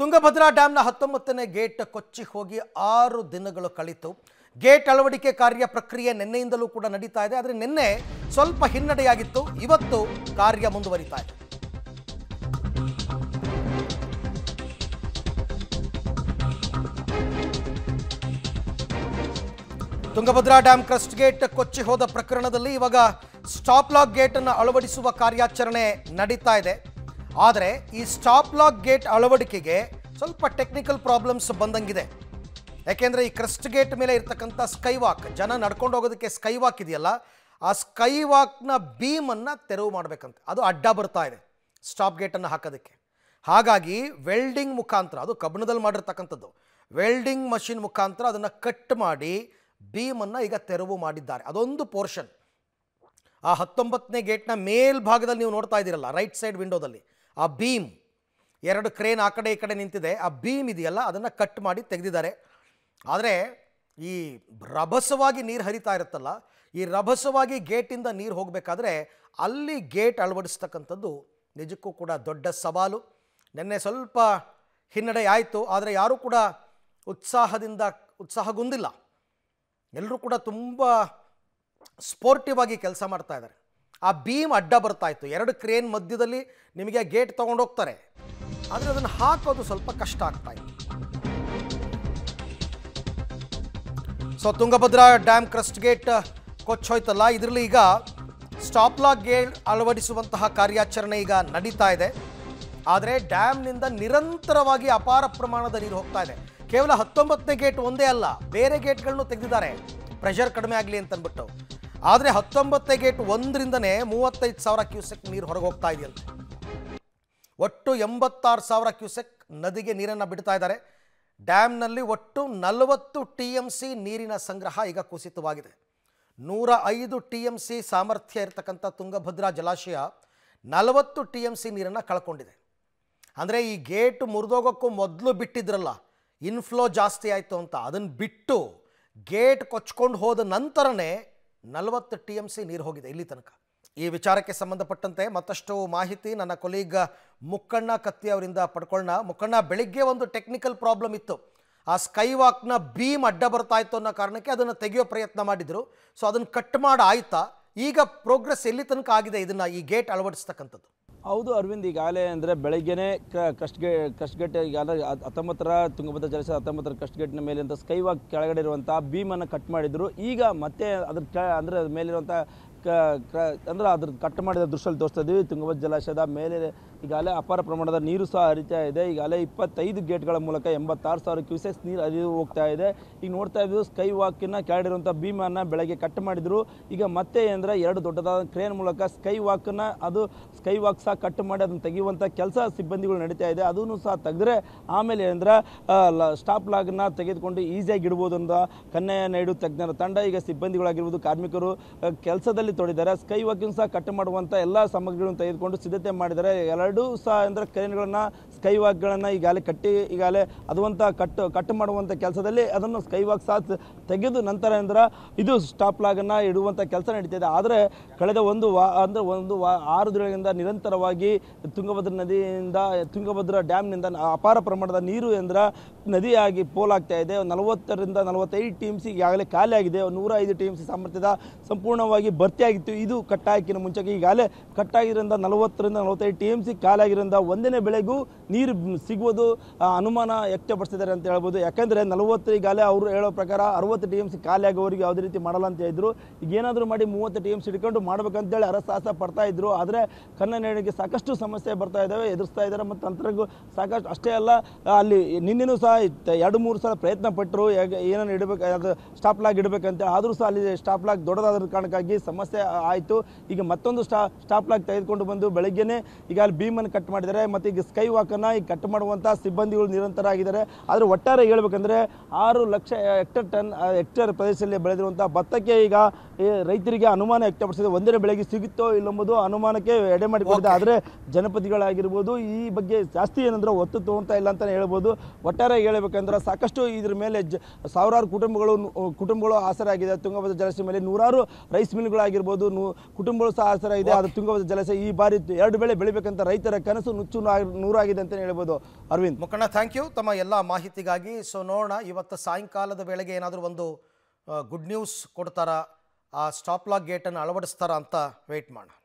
ತುಂಗಭದ್ರಾ ಡ್ಯಾಮ್ನ ಹತ್ತೊಂಬತ್ತನೇ ಗೇಟ್ ಕೊಚ್ಚಿ ಹೋಗಿ ಆರು ದಿನಗಳು ಕಳಿತು ಗೇಟ್ ಅಳವಡಿಕೆ ಕಾರ್ಯ ಪ್ರಕ್ರಿಯೆ ನಿನ್ನೆಯಿಂದಲೂ ಕೂಡ ನಡೀತಾ ಇದೆ ಆದರೆ ನಿನ್ನೆ ಸ್ವಲ್ಪ ಹಿನ್ನಡೆಯಾಗಿತ್ತು ಇವತ್ತು ಕಾರ್ಯ ಮುಂದುವರಿತಾ ಇದೆ ತುಂಗಭದ್ರಾ ಡ್ಯಾಮ್ ಕ್ರಸ್ಟ್ ಗೇಟ್ ಕೊಚ್ಚಿ ಹೋದ ಪ್ರಕರಣದಲ್ಲಿ ಇವಾಗ ಸ್ಟಾಪ್ ಲಾಕ್ ಗೇಟ್ ಅನ್ನು ಅಳವಡಿಸುವ ಕಾರ್ಯಾಚರಣೆ ನಡೀತಾ ಇದೆ ಆದರೆ ಈ ಸ್ಟಾಪ್ ಲಾಕ್ ಗೇಟ್ ಅಳವಡಿಕೆಗೆ ಸ್ವಲ್ಪ ಟೆಕ್ನಿಕಲ್ ಪ್ರಾಬ್ಲಮ್ಸ್ ಬಂದಂಗಿದೆ ಯಾಕೆಂದರೆ ಈ ಕ್ರಸ್ಟ್ ಗೇಟ್ ಮೇಲೆ ಇರತಕ್ಕಂಥ ಸ್ಕೈ ವಾಕ್ ಜನ ನಡ್ಕೊಂಡು ಹೋಗೋದಕ್ಕೆ ಸ್ಕೈ ವಾಕ್ ಇದೆಯಲ್ಲ ಆ ಸ್ಕೈ ವಾಕ್ನ ಬೀಮನ್ನು ತೆರವು ಮಾಡಬೇಕಂತೆ ಅದು ಅಡ್ಡ ಬರ್ತಾ ಇದೆ ಸ್ಟಾಪ್ ಗೇಟನ್ನು ಹಾಕೋದಕ್ಕೆ ಹಾಗಾಗಿ ವೆಲ್ಡಿಂಗ್ ಮುಖಾಂತರ ಅದು ಕಬ್ಬಿಣದಲ್ಲಿ ಮಾಡಿರ್ತಕ್ಕಂಥದ್ದು ವೆಲ್ಡಿಂಗ್ ಮಷಿನ್ ಮುಖಾಂತರ ಅದನ್ನು ಕಟ್ ಮಾಡಿ ಬೀಮನ್ನು ಈಗ ತೆರವು ಮಾಡಿದ್ದಾರೆ ಅದೊಂದು ಪೋರ್ಷನ್ ಆ ಹತ್ತೊಂಬತ್ತನೇ ಗೇಟ್ನ ಮೇಲ್ಭಾಗದಲ್ಲಿ ನೀವು ನೋಡ್ತಾ ಇದ್ದೀರಲ್ಲ ರೈಟ್ ಸೈಡ್ ವಿಂಡೋದಲ್ಲಿ ಆ ಬೀಮ್ ಎರಡು ಕ್ರೇನ್ ಆ ಕಡೆ ಈ ಕಡೆ ನಿಂತಿದೆ ಆ ಬೀಮ್ ಇದೆಯಲ್ಲ ಅದನ್ನು ಕಟ್ ಮಾಡಿ ತೆಗೆದಿದ್ದಾರೆ ಆದರೆ ಈ ರಭಸವಾಗಿ ನೀರು ಹರಿತಾ ಇರುತ್ತಲ್ಲ ಈ ರಭಸವಾಗಿ ಗೇಟಿಂದ ನೀರು ಹೋಗಬೇಕಾದ್ರೆ ಅಲ್ಲಿ ಗೇಟ್ ಅಳವಡಿಸ್ತಕ್ಕಂಥದ್ದು ನಿಜಕ್ಕೂ ಕೂಡ ದೊಡ್ಡ ಸವಾಲು ನಿನ್ನೆ ಸ್ವಲ್ಪ ಹಿನ್ನಡೆ ಆಯಿತು ಆದರೆ ಯಾರೂ ಕೂಡ ಉತ್ಸಾಹದಿಂದ ಉತ್ಸಾಹಗೊಂದಿಲ್ಲ ಎಲ್ಲರೂ ಕೂಡ ತುಂಬ ಸ್ಪೋರ್ಟಿವ್ ಆಗಿ ಕೆಲಸ ಮಾಡ್ತಾ ಇದ್ದಾರೆ ಆ ಭೀಮ್ ಅಡ್ಡ ಬರ್ತಾ ಇತ್ತು ಎರಡು ಕ್ರೇನ್ ಮಧ್ಯದಲ್ಲಿ ನಿಮಗೆ ಗೇಟ್ ಹೋಗ್ತಾರೆ ಆದರೆ ಅದನ್ನು ಹಾಕೋದು ಸ್ವಲ್ಪ ಕಷ್ಟ ಆಗ್ತಾ ಇತ್ತು so Tungabhadra dam crest gate ಕೊಚ್ಚೋಯ್ತಲ್ಲ ಇದರಲ್ಲಿ ಈಗ ಲಾಕ್ ಗೇಟ್ ಅಳವಡಿಸುವಂತಹ ಕಾರ್ಯಾಚರಣೆ ಈಗ ನಡೀತಾ ಇದೆ ಆದರೆ ಡ್ಯಾಮ್ನಿಂದ ನಿರಂತರವಾಗಿ ಅಪಾರ ಪ್ರಮಾಣದ ನೀರು ಹೋಗ್ತಾ ಇದೆ ಕೇವಲ ಹತ್ತೊಂಬತ್ತನೇ ಗೇಟ್ ಒಂದೇ ಅಲ್ಲ ಬೇರೆ ಗೇಟ್ಗಳನ್ನು ತೆಗೆದಿದ್ದಾರೆ ಪ್ರೆಷರ್ ಕಡಿಮೆ ಆಗಲಿ ಅಂತಂದ್ಬಿಟ್ಟು ಆದರೆ ಹತ್ತೊಂಬತ್ತನೇ ಗೇಟ್ ಒಂದರಿಂದನೇ ಮೂವತ್ತೈದು ಸಾವಿರ ಕ್ಯೂಸೆಕ್ ನೀರು ಹೊರಗೆ ಹೋಗ್ತಾ ಇದೆಯಲ್ಲ ಒಟ್ಟು ಎಂಬತ್ತಾರು ಸಾವಿರ ಕ್ಯೂಸೆಕ್ ನದಿಗೆ ನೀರನ್ನು ಬಿಡ್ತಾ ಇದ್ದಾರೆ ಡ್ಯಾಮ್ನಲ್ಲಿ ಒಟ್ಟು ನಲವತ್ತು ಟಿ ಎಂ ಸಿ ನೀರಿನ ಸಂಗ್ರಹ ಈಗ ಕುಸಿತವಾಗಿದೆ ನೂರ ಐದು ಟಿ ಎಂ ಸಿ ಸಾಮರ್ಥ್ಯ ಇರತಕ್ಕಂಥ ತುಂಗಭದ್ರಾ ಜಲಾಶಯ ನಲವತ್ತು ಟಿ ಎಂ ಸಿ ನೀರನ್ನು ಕಳ್ಕೊಂಡಿದೆ ಅಂದರೆ ಈ ಗೇಟ್ ಮುರಿದೋಗೋಕ್ಕೂ ಮೊದಲು ಬಿಟ್ಟಿದ್ರಲ್ಲ ಇನ್ಫ್ಲೋ ಜಾಸ್ತಿ ಆಯಿತು ಅಂತ ಅದನ್ನು ಬಿಟ್ಟು ಗೇಟ್ ಕೊಚ್ಕೊಂಡು ಹೋದ ನಂತರನೇ ನಲವತ್ತು ಟಿ ಎಂ ಸಿ ನೀರು ಹೋಗಿದೆ ಇಲ್ಲಿ ತನಕ ಈ ವಿಚಾರಕ್ಕೆ ಸಂಬಂಧಪಟ್ಟಂತೆ ಮತ್ತಷ್ಟು ಮಾಹಿತಿ ನನ್ನ ಕೊಲೀಗ್ ಮುಕ್ಕಣ್ಣ ಕತ್ತಿ ಅವರಿಂದ ಪಡ್ಕೊಳ್ಳೋಣ ಮುಕ್ಕಣ್ಣ ಬೆಳಿಗ್ಗೆ ಒಂದು ಟೆಕ್ನಿಕಲ್ ಪ್ರಾಬ್ಲಮ್ ಇತ್ತು ಆ ಸ್ಕೈ ವಾಕ್ನ ಬೀಮ್ ಅಡ್ಡ ಬರ್ತಾ ಇತ್ತು ಅನ್ನೋ ಕಾರಣಕ್ಕೆ ಅದನ್ನು ತೆಗೆಯೋ ಪ್ರಯತ್ನ ಮಾಡಿದರು ಸೊ ಅದನ್ನು ಕಟ್ ಮಾಡಿ ಆಯ್ತಾ ಈಗ ಪ್ರೋಗ್ರೆಸ್ ಎಲ್ಲಿ ತನಕ ಆಗಿದೆ ಇದನ್ನು ಈ ಗೇಟ್ ಅಳವಡಿಸ್ತಕ್ಕಂಥದ್ದು ಹೌದು ಅರವಿಂದ್ ಈಗಾಗಲೇ ಅಂದರೆ ಕ ಕಷ್ಟಗೆ ಕಷ್ಟಗಟ್ಟೆ ಈಗಾಗಲೇ ಹತ್ತೊಂಬತ್ತರ ತುಂಗಭದ್ರ ಜಲಸ ಹತ್ತೊಂಬತ್ತರ ಕಷ್ಟಗಟ್ಟಿನ ಅಂತ ಸ್ಕೈವಾಗ್ ಕೆಳಗಡೆ ಇರುವಂಥ ಬೀಮನ್ನು ಕಟ್ ಮಾಡಿದರು ಈಗ ಮತ್ತೆ ಅದ್ರ ಕೆ ಅಂದರೆ ಮೇಲಿರುವಂಥ ಕ ಅಂದರೆ ಅದ್ರ ಕಟ್ ಮಾಡಿದ ದೃಶ್ಯದಲ್ಲಿ ತೋರಿಸ್ತಾ ಇದ್ದೀವಿ ಜಲಾಶಯದ ಮೇಲೆ ಈಗಾಗಲೇ ಅಪಾರ ಪ್ರಮಾಣದ ನೀರು ಸಹ ಹರಿತಾ ಇದೆ ಈಗಾಗಲೇ ಇಪ್ಪತ್ತೈದು ಗೇಟ್ಗಳ ಮೂಲಕ ಎಂಬತ್ತಾರು ಸಾವಿರ ಕ್ಯೂಸೆಕ್ಸ್ ನೀರು ಹರಿದು ಹೋಗ್ತಾ ಇದೆ ಈಗ ನೋಡ್ತಾ ಇದ್ದೀವಿ ಸ್ಕೈ ವಾಕಿನ ಕ್ಯಾಡಿರುವಂಥ ಭೀಮನ್ನ ಬೆಳಗ್ಗೆ ಕಟ್ ಮಾಡಿದರು ಈಗ ಮತ್ತೆ ಏನಂದ್ರೆ ಎರಡು ದೊಡ್ಡದಾದ ಕ್ರೇನ್ ಮೂಲಕ ಸ್ಕೈ ವಾಕನ್ನು ಅದು ಸ್ಕೈ ವಾಕ್ ಸಹ ಕಟ್ ಮಾಡಿ ಅದನ್ನು ತೆಗೆಯುವಂಥ ಕೆಲಸ ಸಿಬ್ಬಂದಿಗಳು ನಡೀತಾ ಇದೆ ಅದನ್ನು ಸಹ ತೆಗೆದ್ರೆ ಆಮೇಲೆ ಏನಂದ್ರೆ ಸ್ಟಾಪ್ ಲಾಗನ್ನು ತೆಗೆದುಕೊಂಡು ಈಸಿಯಾಗಿ ಇಡ್ಬೋದು ಅಂತ ಕನ್ನಯ್ಯ ನಾಯ್ಡು ತಜ್ಞರ ತಂಡ ಈಗ ಸಿಬ್ಬಂದಿಗಳಾಗಿರ್ಬೋದು ಕಾರ್ಮಿಕರು ಕೆಲಸದಲ್ಲಿ ಕೆಲಸದಲ್ಲಿ ತೊಡಿದ್ದಾರೆ ಸ್ಕೈ ವಾಕಿಂಗ್ ಸಹ ಕಟ್ ಮಾಡುವಂಥ ಎಲ್ಲ ಸಾಮಗ್ರಿಗಳನ್ನು ತೆಗೆದುಕೊಂಡು ಸಿದ್ಧತೆ ಮಾಡಿದ್ದಾರೆ ಎರಡೂ ಸಹ ಅಂದರೆ ಕ್ರೇನ್ಗಳನ್ನು ಸ್ಕೈ ವಾಕ್ಗಳನ್ನು ಈಗಾಗಲೇ ಕಟ್ಟಿ ಈಗಾಗಲೇ ಅದುವಂಥ ಕಟ್ಟು ಕಟ್ ಮಾಡುವಂಥ ಕೆಲಸದಲ್ಲಿ ಅದನ್ನು ಸ್ಕೈ ವಾಕ್ ಸಹ ತೆಗೆದು ನಂತರ ಅಂದ್ರೆ ಇದು ಸ್ಟಾಪ್ ಲಾಗನ್ನು ಇಡುವಂಥ ಕೆಲಸ ಇದೆ ಆದರೆ ಕಳೆದ ಒಂದು ವಾ ಅಂದರೆ ಒಂದು ವಾ ಆರು ದಿನಗಳಿಂದ ನಿರಂತರವಾಗಿ ತುಂಗಭದ್ರ ನದಿಯಿಂದ ತುಂಗಭದ್ರ ಡ್ಯಾಮ್ನಿಂದ ಅಪಾರ ಪ್ರಮಾಣದ ನೀರು ಎಂದ್ರೆ ನದಿಯಾಗಿ ಪೋಲಾಗ್ತಾ ಇದೆ ನಲವತ್ತರಿಂದ ನಲವತ್ತೈದು ಟೀಮ್ಸ್ ಈಗಾಗಲೇ ಖಾಲಿ ಆಗಿದೆ ನೂರ ಐದು ಟೀಮ್ಸ್ ಸಾಮರ್ಥ್ಯದ ಸಂಪೂರ್ಣವಾಗಿ ಭರ್ತಿ ಗಟ್ಟಿಯಾಗಿತ್ತು ಇದು ಕಟ್ಟಾಕಿನ ಮುಂಚೆಗೆ ಈಗಾಗಲೇ ಕಟ್ಟಾಗಿರೋದ್ರಿಂದ ನಲವತ್ತರಿಂದ ನಲವತ್ತೈದು ಟಿ ಎಮ್ ಸಿ ಕಾಲಾಗಿರೋದ್ರಿಂದ ಒಂದನೇ ಬೆಳೆಗೂ ನೀರು ಸಿಗುವುದು ಅನುಮಾನ ವ್ಯಕ್ತಪಡಿಸಿದ್ದಾರೆ ಅಂತ ಹೇಳ್ಬೋದು ಯಾಕಂದರೆ ನಲವತ್ತು ಈಗಾಗಲೇ ಅವರು ಹೇಳೋ ಪ್ರಕಾರ ಅರವತ್ತು ಟಿ ಎಮ್ ಸಿ ಖಾಲಿ ಆಗೋರಿಗೆ ಯಾವುದೇ ರೀತಿ ಮಾಡಲ್ಲ ಅಂತ ಹೇಳಿದ್ರು ಈಗ ಏನಾದರೂ ಮಾಡಿ ಮೂವತ್ತು ಟಿ ಎಮ್ ಸಿ ಹಿಡ್ಕೊಂಡು ಮಾಡಬೇಕಂತೇಳಿ ಅರಸಾಹಸ ಪಡ್ತಾ ಇದ್ರು ಆದರೆ ಕನ್ನಡ ಸಾಕಷ್ಟು ಸಮಸ್ಯೆ ಬರ್ತಾ ಇದ್ದಾವೆ ಎದುರಿಸ್ತಾ ಇದ್ದಾರೆ ಮತ್ತು ತಂತ್ರಗೂ ಸಾಕಷ್ಟು ಅಷ್ಟೇ ಅಲ್ಲ ಅಲ್ಲಿ ನಿನ್ನೆನೂ ಸಹ ಎರಡು ಮೂರು ಸಲ ಪ್ರಯತ್ನ ಪಟ್ಟರು ಏನೇನು ಇಡಬೇಕು ಅದು ಸ್ಟಾಪ್ ಲಾಗ್ ಆದರೂ ಸಹ ಅಲ್ಲಿ ಸ್ಟಾಪ್ ಲಾಗ್ ದೊಡ್ಡದಾದ ಕಾರಣಕ್ಕಾಗಿ ಸಮಸ್ಯೆ ವ್ಯವಸ್ಥೆ ಆಯಿತು ಈಗ ಮತ್ತೊಂದು ಸ್ಟಾ ಸ್ಟಾಪ್ಲಾಗಿ ತೆಗೆದುಕೊಂಡು ಬಂದು ಬೆಳಗ್ಗೆನೇ ಈಗ ಅಲ್ಲಿ ಭೀಮನ್ನು ಕಟ್ ಮಾಡಿದ್ದಾರೆ ಮತ್ತು ಈಗ ಸ್ಕೈ ವಾಕನ್ನು ಈಗ ಕಟ್ ಮಾಡುವಂಥ ಸಿಬ್ಬಂದಿಗಳು ನಿರಂತರ ಆಗಿದ್ದಾರೆ ಆದರೆ ಒಟ್ಟಾರೆ ಹೇಳ್ಬೇಕಂದ್ರೆ ಆರು ಲಕ್ಷ ಹೆಕ್ಟರ್ ಟನ್ ಹೆಕ್ಟರ್ ಪ್ರದೇಶದಲ್ಲಿ ಬೆಳೆದಿರುವಂಥ ಭತ್ತಕ್ಕೆ ಈಗ ರೈತರಿಗೆ ಅನುಮಾನ ವ್ಯಕ್ತಪಡಿಸಿದೆ ಒಂದೇ ಬೆಳಗ್ಗೆ ಸಿಗುತ್ತೋ ಇಲ್ಲೊಂಬುದು ಅನುಮಾನಕ್ಕೆ ಎಡೆ ಮಾಡಿಕೊಂಡಿದೆ ಆದರೆ ಜನಪದಿಗಳಾಗಿರ್ಬೋದು ಈ ಬಗ್ಗೆ ಜಾಸ್ತಿ ಏನಂದ್ರೆ ಒತ್ತು ತೋಂತ ಇಲ್ಲ ಅಂತಲೇ ಹೇಳ್ಬೋದು ಒಟ್ಟಾರೆ ಹೇಳಬೇಕಂದ್ರೆ ಸಾಕಷ್ಟು ಇದ್ರ ಮೇಲೆ ಸಾವಿರಾರು ಕುಟುಂಬಗಳು ಕುಟುಂಬಗಳು ಆಸರಾಗಿದೆ ತುಂಗಭದ್ರ ಜಲಾಶಯ ಮೇಲೆ ನೂರಾರು ರೈಸ್ ಮಿಲ್ಗಳಾಗಿರ್ಬೋದು ಆಗಿರ್ಬೋದು ನೂ ಕುಟುಂಬಗಳು ಸಹ ಆಸರ ಇದೆ ಅದು ತುಂಗಭದ್ರಾ ಜಲಾಶಯ ಈ ಬಾರಿ ಎರಡು ಬೆಳೆ ಬೆಳಿಬೇಕಂತ ರೈತರ ಕನಸು ನುಚ್ಚು ನೂರಾಗಿದೆ ಅಂತ ಹೇಳ್ಬೋದು ಅರವಿಂದ್ ಮುಖಂಡ ಥ್ಯಾಂಕ್ ಯು ತಮ್ಮ ಎಲ್ಲ ಮಾಹಿತಿಗಾಗಿ ಸೊ ನೋಡೋಣ ಇವತ್ತು ಸಾಯಂಕಾಲದ ವೇಳೆಗೆ ಏನಾದರೂ ಒಂದು ಗುಡ್ ನ್ಯೂಸ್ ಕೊಡ್ತಾರಾ ಆ ಸ್ಟಾಪ್ ಲಾಕ್ ಗೇಟನ್ನು ಅಳವಡಿಸ್ತಾರ ಅಂತ ವೆಯ್ಟ್ ಮಾಡೋಣ